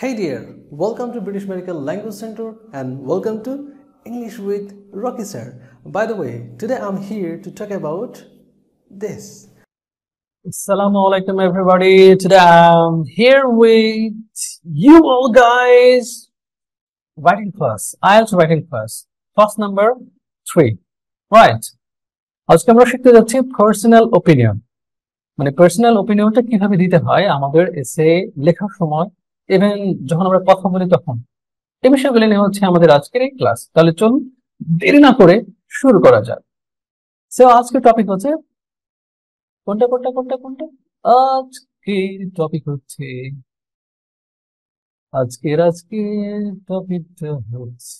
Hey dear, welcome to British Medical Language Center and welcome to English with Rocky Sir. By the way, today I'm here to talk about this. Assalamu alaikum everybody. Today I'm here with you all guys. Writing class, IELTS writing class, class number three. Right. আজকে আমরা শিখতে যাচ্ছি personal opinion মানে personal ওপিনিয়নটা কিভাবে দিতে হয় আমাদের এসে লেখার সময় এবং যখন আমরা কথা বলি তখন এই বিষয়গুলি নিয়ে হচ্ছে আমাদের আজকের এই ক্লাস তাহলে চলুন দেরি না করে শুরু করা যাক সো আজকের টপিক হচ্ছে কোনটা কোনটা কোনটা কোনটা আজকের টপিক হচ্ছে আজকের আজকের টপিকটা হচ্ছে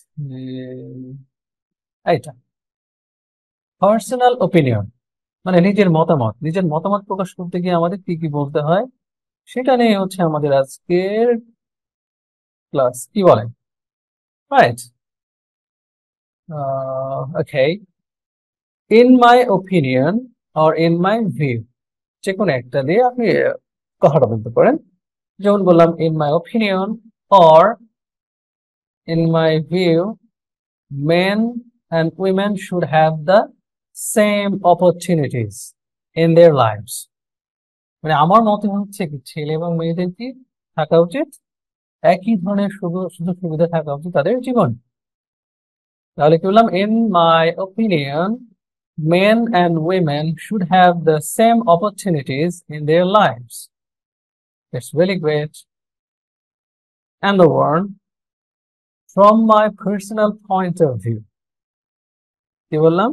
এইটা পার্সোনাল ওপিনিয়ন মানে নিজের মতামত নিজের মতামত প্রকাশ করতে গিয়ে আমাদের কি কি বলতে হয় সেটা নিয়ে হচ্ছে আমাদের আজকের ক্লাস কি বলেন right okay in my opinion আর ইন মাই ভিউ যে কোনো একটা দিয়ে আপনি কথাটা বলতে পারেন যেমন বললাম in my opinion or in my view men and women should have the same opportunities in their lifes মানে আমার মতে হচ্ছে কি ছেলে এবং মেয়েদের কি থাকা উচিত একই ধরনের সুযোগ সুবিধা থাকা উচিত তাদের জীবন তাহলে কি বললাম in my opinion men and women should have the same opportunities in their life it's very great and the world from my personal point of view কি বললাম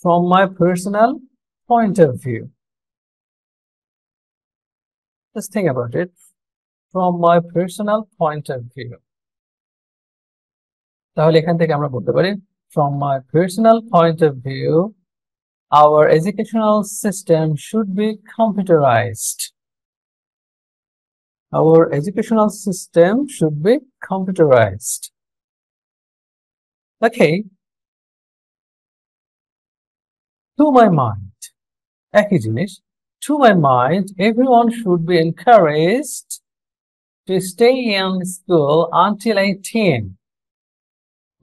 from my personal point of view Let's think about it from my personal point of view. তাহলে এখান থেকে আমরা বলতে পারি from my personal point of view our educational system should be computerized our educational system should be computerized okay to my mind একই জিনিস to my mind, everyone should be encouraged to stay in school until 18.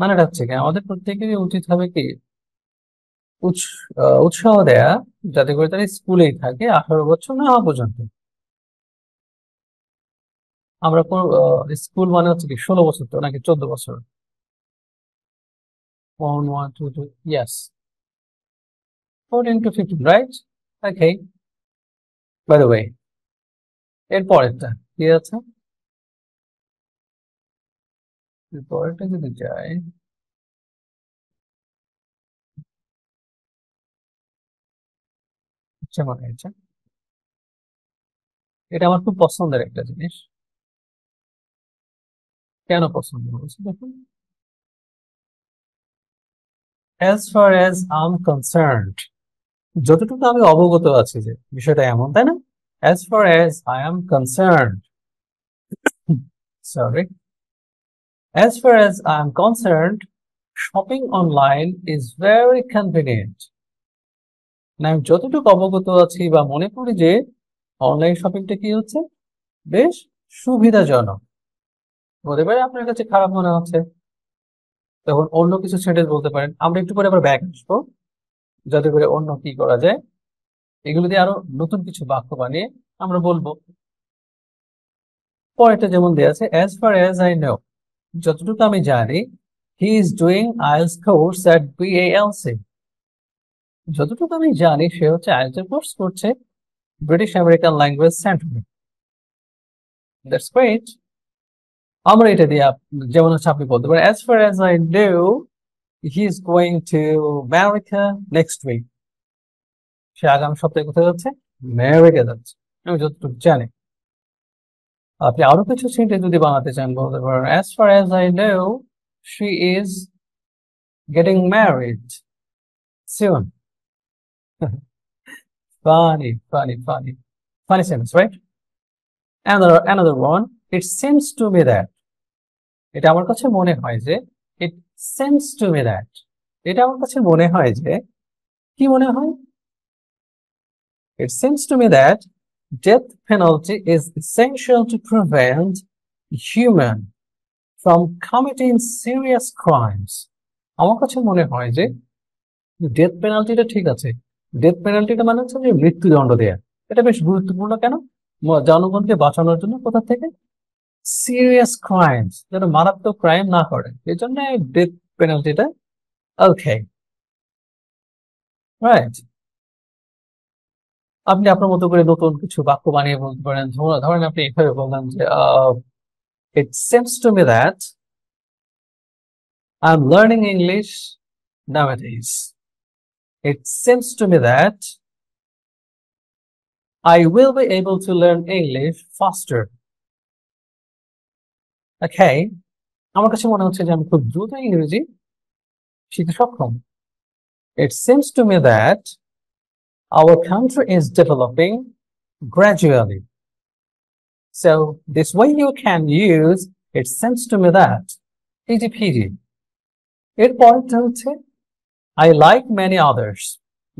মানে হচ্ছে কি আমাদের প্রত্যেকেরই উচিত হবে কি উৎসাহ দেয়া যাতে করে তারা স্কুলেই থাকে আঠারো বছর না হওয়া পর্যন্ত আমরা স্কুল মানে হচ্ছে কি ষোলো বছর তো নাকি চোদ্দ বছর one one two two years fourteen to fifteen right okay by the way এর কি আছে পরেরটা যদি যায় ইচ্ছা মনে হয়েছে এটা আমার খুব পছন্দের একটা জিনিস কেন পছন্দ বলছি দেখুন as far as I'm concerned যতটুকু আমি অবগত আছি যে বিষয়টা এমন তাই না as far as I am concern sorry as far as I am concern shopping online is very convenient না আমি যতটুকু অবগত আছি বা মনে করি যে অনলাইন শপিংটা কি হচ্ছে বেশ সুবিধাজনক হতে পারে আপনার কাছে খারাপ মনে হচ্ছে তখন অন্য কিছু সেন্টেন্স বলতে পারেন আমরা একটু পরে আবার ব্যাক আসবো যাতে করে অন্য কি করা যায় এগুলো দিয়ে আরো নতুন কিছু বাক্য বানিয়ে আমরা বলবো পরেরটা যেমন দেয়া আছে as far as I know যতটুকু আমি জানি he is doing IELTS course at BALC যতটুকু আমি জানি সে হচ্ছে আইএলস কোর্স করছে ব্রিটিশ আমেরিকান ল্যাঙ্গুয়েজ সেন্টারে দ্যাটস গ্রেট আমরা এটা দিয়ে যেমন হচ্ছে আপনি বলতে পারেন as far as I do he's going to America next week সে আগামী সপ্তাহে কোথায় যাচ্ছে আমেরিকা যাচ্ছে আমি যতটুকু জানি আপনি আরো কিছু সেন্টেন্স যদি বানাতে চান বলতে পারেন as far as I know she is getting married soon funny funny funny funny sentence right another another one it seems to me that এটা আমার কাছে মনে হয় যে সেন্স টু মি দ্যাট এটা আমার কাছে মনে হয় যে কি মনে হয় it sense to me that death penalty is essential to prevent human from committing serious crimes আমার কাছে মনে হয় যে ডেথ পেনাল্টিটা ঠিক আছে ডেথ পেনাল্টিটা মানে হচ্ছে যে মৃত্যুদণ্ড দেয়া এটা বেশ গুরুত্বপূর্ণ কেন জনগণকে বাঁচানোর জন্য কোথা থেকে সিরিয়াস ক্রাইমস যেন মারাত্মক ক্রাইম না করে এই জন্য ডেথ পেনাল্টিটা ওকে রাইট আপনি আপনার মতো করে নতুন কিছু বাক্য বানিয়ে বলতে পারেন ধরেন আপনি এইভাবে বললেন যে it sense to me that I am learning English it is it sense to me that I will be able to learn English faster খাই আমার কাছে মনে হচ্ছে যে আমি খুব দ্রুত ইংরেজি শিখতে সক্ষম it seems to me that our country is developing gradually so this why you can use it seems to me that এই যে ফিজি এর পরেরটা হচ্ছে আই লাইক ম্যানি আদার্স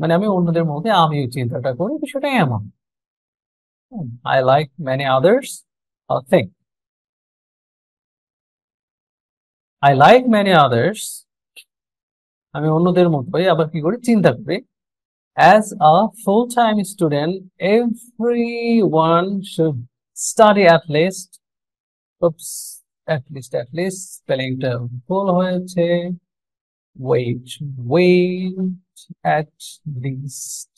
মানে আমি অন্যদের মধ্যে আমি চিন্তাটা করি বিষয়টা এমন I like many others think I like many others আমি অন্যদের মতোই আবার কি করি চিন্তা করি as a full time student every one should study at least least at least least স্পেলিংটা ভুল হয়েছে wait wait at least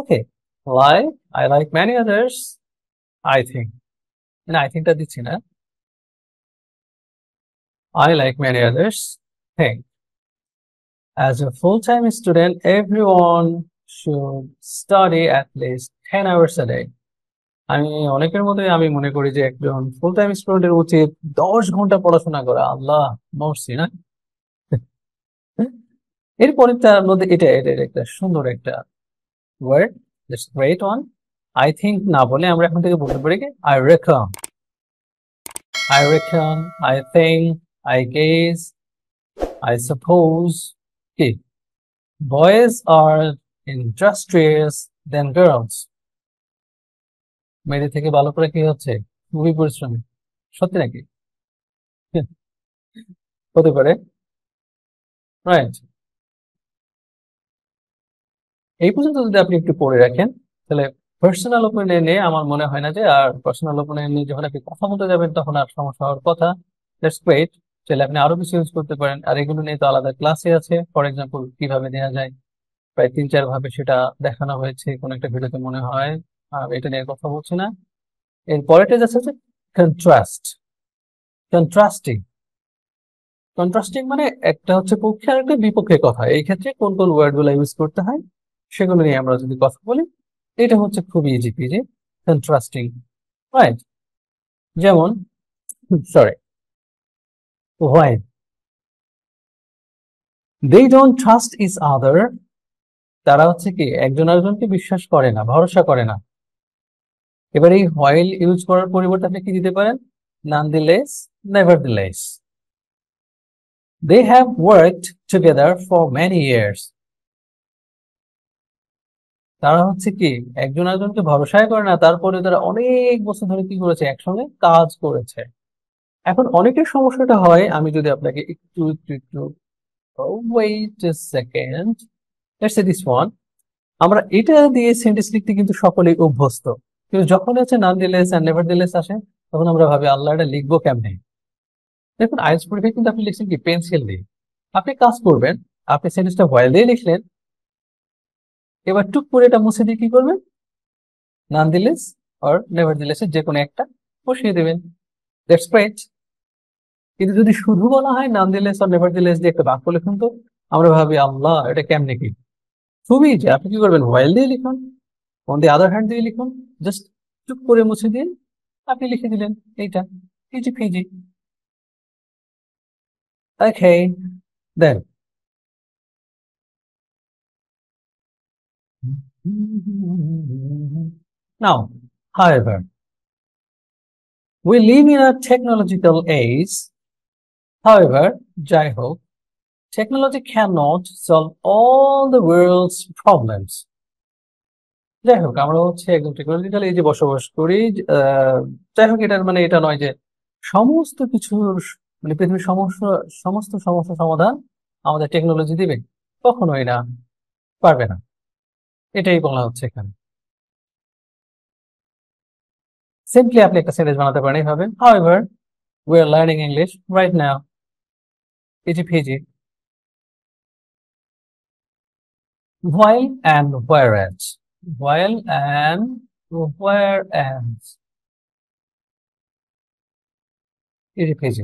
okay like I like many others I think না আই থিঙ্কটা দিচ্ছি না I like many others think as a full-time student everyone should study at least 10 hours a day আমি অনেকের মতোই আমি মনে করি যে একজন ফুল টাইম স্টুডেন্টের উচিত দশ ঘন্টা পড়াশোনা করা আল্লাহ মরছি না এরপরে তার মধ্যে এটা এটা একটা সুন্দর একটা word that's great one I think না বলে আমরা এখন থেকে বলতে পারি কি I reckon I reckon I think I guess I suppose কি boys are industrious then girls মেয়েদের থেকে ভালো করে কি হচ্ছে খুবই পরিশ্রমী সত্যি নাকি হ্যাঁ। হতে পারে রাইট এই পর্যন্ত যদি আপনি একটু পড়ে রাখেন তাহলে পার্সোনাল ওপেনে নিয়ে আমার মনে হয় না যে আর পার্সোনাল ওপেনে নিয়ে যখন আপনি কথা বলতে যাবেন তখন আর সমস্যা হওয়ার কথা দ্যাটস গ্রেট তাহলে আপনি আরো বেশি ইউজ করতে পারেন আর এগুলো নিয়ে তো আলাদা ক্লাসে আছে ফর এক্সাম্পল কিভাবে নেওয়া যায় প্রায় তিন চার ভাবে সেটা দেখানো হয়েছে কোন একটা ভিডিওতে মনে হয় আর এটা নিয়ে কথা বলছি না এর পরেটা যাচ্ছে যে কন্ট্রাস্ট কন্ট্রাস্টিং কন্ট্রাস্টিং মানে একটা হচ্ছে পক্ষে আর একটা বিপক্ষে কথা এই ক্ষেত্রে কোন কোন ওয়ার্ডগুলো ইউজ করতে হয় সেগুলো নিয়ে আমরা যদি কথা বলি এটা হচ্ছে খুবই ইজি পিজি কন্ট্রাস্টিং রাইট যেমন sorry why they don't trust each other তারা হচ্ছে কি একজন আরেকজনকে বিশ্বাস করে না ভরসা করে না এবার এই হোয়াইল ইউজ করার পরিবর্তে আপনি কি দিতে পারেন nonetheless nevertheless they have worked together for many years তারা হচ্ছে কি একজন একজনকে ভরসায় করে না তারপরে তারা অনেক বছর ধরে কি করেছে একসঙ্গে কাজ করেছে এখন অনেকের সমস্যাটা হয় আমি যদি আপনাকে একটু একটু একটু সেকেন্ড oh, ওয়ান আমরা এটা দিয়ে সেন্টেন্স লিখতে কিন্তু সকলেই অভ্যস্ত কিন্তু যখন হচ্ছে নান দিলে অ্যান্ড নেভার দিলে আসে তখন আমরা ভাবি আল্লাহ এটা লিখবো কেমনে দেখুন আইস পরীক্ষায় কিন্তু আপনি লিখছেন কি পেন্সিল দিয়ে আপনি কাজ করবেন আপনি সেন্টেন্সটা ভয়েল দিয়ে লিখলেন এবার টুক করে এটা মুছে দিয়ে কি করবেন নান দিলেস অর নেভার দিলেসের যে কোনো একটা বসিয়ে দেবেন দ্যাটস রাইট কিন্তু যদি শুধু বলা হয় নান দিলেস অর নেভার দিলেস দিয়ে একটা বাক্য লিখুন তো আমরা ভাবি আল্লাহ এটা কেমনে কি খুবই যে আপনি কি করবেন ওয়াইল দিয়ে লিখুন অন দি আদার হ্যান্ড দিয়ে লিখুন জাস্ট টুক করে মুছে দিয়ে আপনি লিখে দিলেন এইটা ফিজি ফিজি দেখ Now, however, we live in a technological age. However, Jai hope, technology cannot solve all the world's problems. যাই হোক আমরা হচ্ছে একদম টেকনোলজিক্যাল এই যে বসবাস করি যাই হোক এটার মানে এটা নয় যে সমস্ত কিছুর মানে পৃথিবীর সমস্যা সমস্ত সমস্যা সমাধান আমাদের টেকনোলজি দিবে কখনোই না পারবে না এটাই বলা হচ্ছে এখানে সিম্পলি আপনি একটা সেন্টেন্স বানাতে পারেন এইভাবে how However, we are learning English right now easy peasy while and whereas while and whereas easy peasy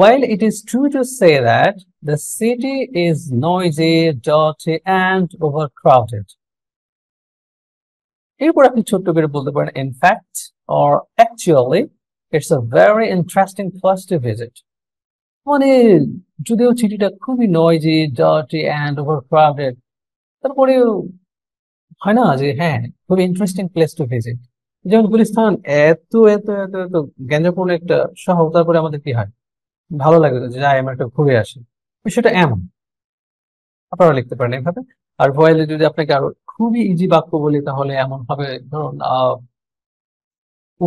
While it is true to say that the city is noisy, dirty, and overcrowded, এরপর আপনি ছোট্ট করে বলতে পারেন in fact or actually it's a very interesting first visit মানে যদিও চিঠিটা খুবই noisy dirty and overcrowded তারপরেও হয় না যে হ্যাঁ খুবই ইন্টারেস্টিং প্লেস টু ভিজিট যেমন গুলিস্তান এত এত এত এত গ্যাঞ্জাপূর্ণ একটা শহর তারপরে আমাদের কি হয় ভালো লাগে যে যাই আমার একটা ঘুরে আসি বিষয়টা এমন আপনারা লিখতে পারেন এভাবে আর ভয়েলে যদি আপনাকে আরো খুবই ইজি বাক্য বলি তাহলে এমন হবে ধরুন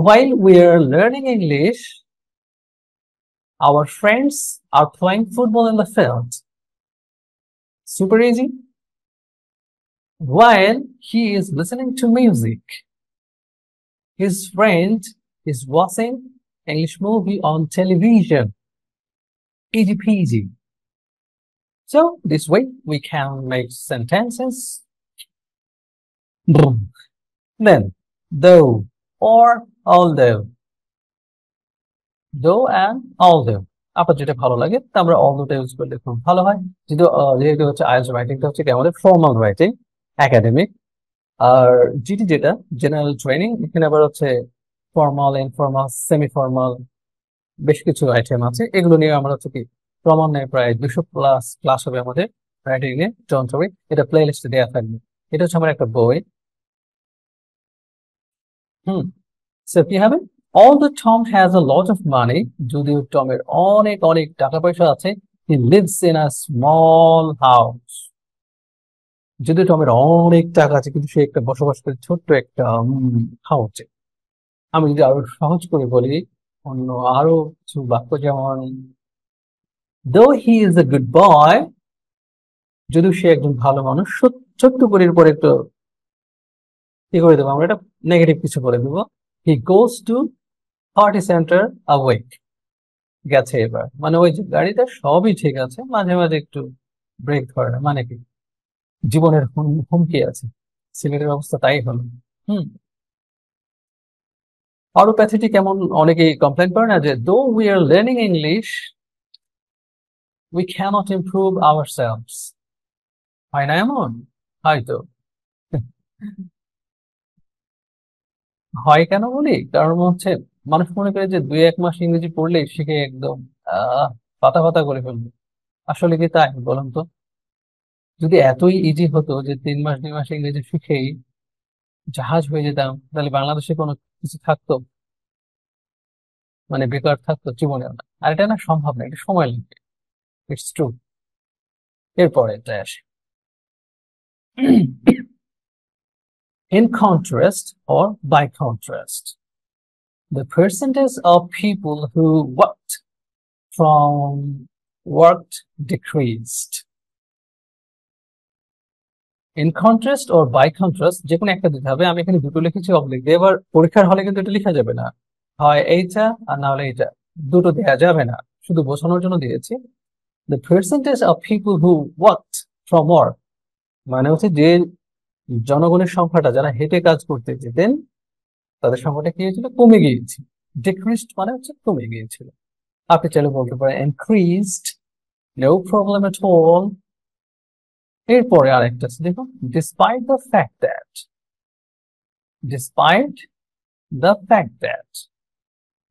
while we are learning English our friends are playing football in the field super easy while he is listening to music his friend is watching English movie on television easy peasy So this way we can make sentences. Then though or although. Though and although. আপনার ভালো লাগে তা আমরা all দুটা use করলে খুব ভালো হয় যেহেতু যেহেতু হচ্ছে আইএলস রাইটিংটা হচ্ছে আমাদের ফর্মাল রাইটিং একাডেমিক আর জিটি যেটা জেনারেল ট্রেনিং এখানে আবার হচ্ছে ফর্মাল ইনফর্মাল সেমি ফর্মাল বেশ কিছু আইটেম আছে এগুলো নিয়ে আমরা হচ্ছে কি ক্রমান্বয়ে প্রায় দুশো প্লাস ক্লাস হবে আমাদের রাইটিং নিয়ে যন্ত্রবে এটা প্লে লিস্টে দেওয়া থাকবে এটা হচ্ছে আমার একটা বই হুম সে কি হবে although Tom has a lot of money যদিও টমের অনেক অনেক টাকা পয়সা আছে he lives in a small house যদিও টমের অনেক টাকা আছে কিন্তু সে একটা বসবাস করে ছোট্ট একটা হাউসে আমি যদি আরো সহজ করে বলি অন্য আরো কিছু বাক্য যেমন দো he is a good boy যদিও সে একজন ভালো মানুষ ছোট্ট করে পরে একটু কি করে দেবো আমরা এটা নেগেটিভ কিছু বলে দেবো he goes to party centre awake গেছে এবার মানে ওই যে গাড়িটা সবই ঠিক আছে মাঝে মাঝে একটু ব্রেক ধরে না মানে কি জীবনের হুমকি আছে সিলেটের অবস্থা তাই হলো হুম আরো কেমন অনেকেই কমপ্লেন করে না যে though we are learning English we cannot improve our sales হয় না এমন হয়তো হয় কেন বলি কারণ হচ্ছে মানুষ মনে করে যে দুই এক মাস ইংরেজি পড়লেই শিখে একদম পাতা পাতা করে ফেলবে আসলে কি তাই বলুন তো যদি এতই ইজি হতো যে তিন মাস দুই মাস ইংরেজি শিখেই জাহাজ হয়ে যেতাম তাহলে বাংলাদেশে কোনো কিছু থাকতো মানে বেকার থাকতো জীবনে আর এটা না সম্ভব না এটা সময় লাগবে ইটস ট্রু এরপরে আসে in contrast or by contrast. The percentage of people who worked from worked decreased. In contrast or by contrast, যে কোনো একটা দিতে হবে আমি এখানে দুটো লিখেছি অবলিক দিয়ে এবার পরীক্ষার হলে কিন্তু এটা লেখা যাবে না হয় এইটা আর না হলে এইটা দুটো দেয়া যাবে না শুধু বোঝানোর জন্য দিয়েছি the percentage of people who worked from work মানে হচ্ছে যে জনগণের সংখ্যাটা যারা হেঁটে কাজ করতে যেতেন তাদের সংখ্যাটা কি হয়েছিল কমে গিয়েছিল ডিক্রিজড মানে হচ্ছে কমে গিয়েছিল আপনি চাইলে বলতে পারেন increased no problem at all এরপরে আর একটা আছে দেখুন despite the fact that despite the fact that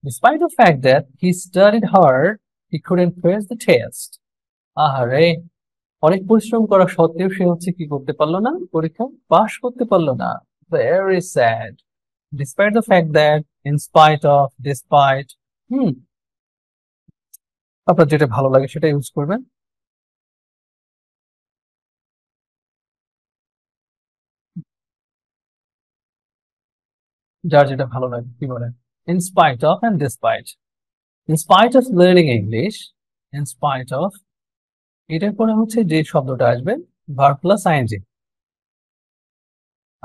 despite the fact that he studied hard he couldn't face the test আহারে অনেক পরিশ্রম করা সত্ত্বেও সে হচ্ছে কি করতে পারলো না পরীক্ষা পাশ করতে পারলো না very sad despite the fact that in spite of despite hmm আপনার যেটা ভালো লাগে সেটা ইউজ করবেন যার যেটা ভালো লাগে কি বলেন in spite of and despite in spite of learning English in spite of এটার পরে হচ্ছে যে শব্দটা আসবে ভার্ব প্লাস আইএনজি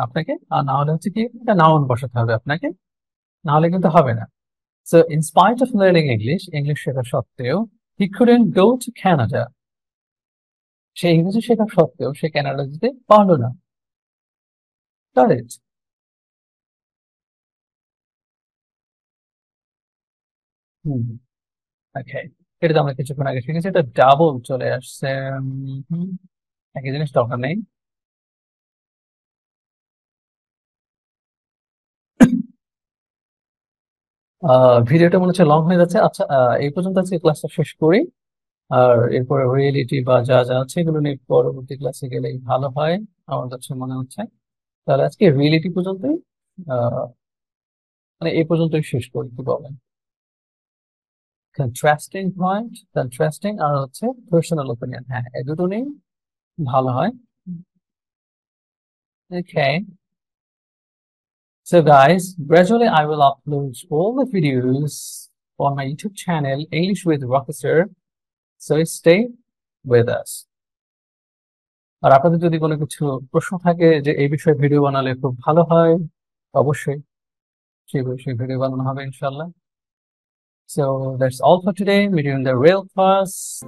আপনাকে আর না হলে হচ্ছে কি এটা নাউন বসাতে হবে আপনাকে না হলে কিন্তু হবে না so in spite of learning English English শেখা সত্ত্বেও he couldn't go to Canada সে ইংরেজি শেখা সত্ত্বেও সে ক্যানাডা যেতে পারলো না কারেক্ট হুম Okay. এটা তো আমরা কিছুক্ষণ আগে শিখেছি এটা ডাবল চলে আসছে একই জিনিস দরকার নেই ভিডিওটা মনে হচ্ছে লং হয়ে যাচ্ছে আচ্ছা এই পর্যন্ত আজকে ক্লাসটা শেষ করি আর এরপরে রিয়েলিটি বা যা যা আছে এগুলো নিয়ে পরবর্তী ক্লাসে গেলেই ভালো হয় আমার কাছে মনে হচ্ছে তাহলে আজকে রিয়েলিটি পর্যন্তই মানে এই পর্যন্তই শেষ করি কি বলেন কন্ট্রাস্টিং পয়েন্ট কন্ট্রাস্টিং আর হচ্ছে পার্সোনাল ওপিনিয়ন হ্যাঁ এ দুটো নেই ভালো হয় okay so guys gradually i will upload all the videos on my youtube channel english with rocketster so stay with us আর আপনাদের যদি কোনো কিছু প্রশ্ন থাকে যে এই বিষয়ে ভিডিও বানালে খুব ভালো হয় অবশ্যই সেই বিষয়ে ভিডিও বানানো হবে ইনশাল্লাহ So that's all for today. Meet you in the real class.